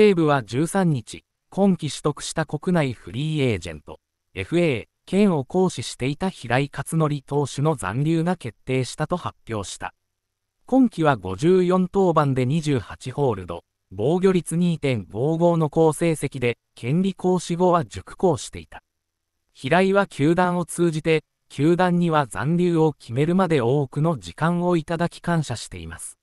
西武は13日、今季取得した国内フリーエージェント、FA、県を行使していた平井克則投手の残留が決定したと発表した。今季は54登板で28ホールド、防御率2.55の好成績で、権利行使後は熟考していた。平井は球団を通じて、球団には残留を決めるまで多くの時間をいただき感謝しています。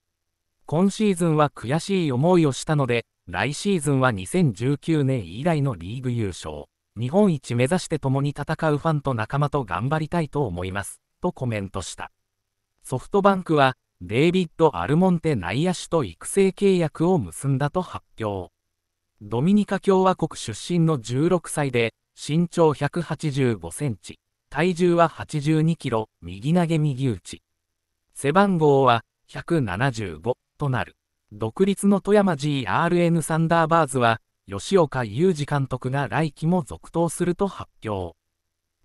今シーズンは悔しい思いをしたので、来シーズンは2019年以来のリーグ優勝、日本一目指して共に戦うファンと仲間と頑張りたいと思います、とコメントした。ソフトバンクは、デイビッド・アルモンテ内野手と育成契約を結んだと発表。ドミニカ共和国出身の16歳で、身長185センチ、体重は82キロ、右投げ右打ち。背番号は175。となる。独立の富山 GRN サンダーバーズは、吉岡雄二監督が来季も続投すると発表。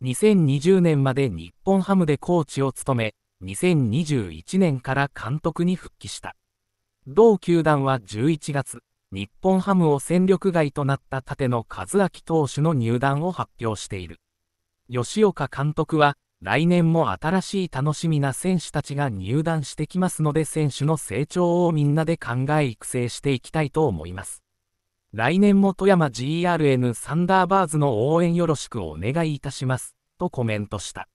2020年まで日本ハムでコーチを務め、2021年から監督に復帰した。同球団は11月、日本ハムを戦力外となった立野和明投手の入団を発表している。吉岡監督は、来年も新しい楽しみな選手たちが入団してきますので選手の成長をみんなで考え育成していきたいと思います。来年も富山 GRN サンダーバーズの応援よろしくお願いいたします、とコメントした。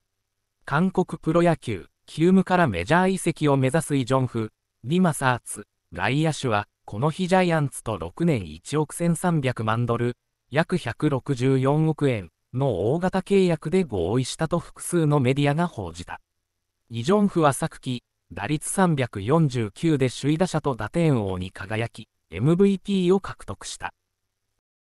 韓国プロ野球、キュームからメジャー移籍を目指すイ・ジョンフ、リマサーツ、外野手は、この日ジャイアンツと6年1億1300万ドル、約164億円、の大型契約で合意したと複数のメディアが報じた。イ・ジョンフは昨季、打率349で首位打者と打点王に輝き、MVP を獲得した。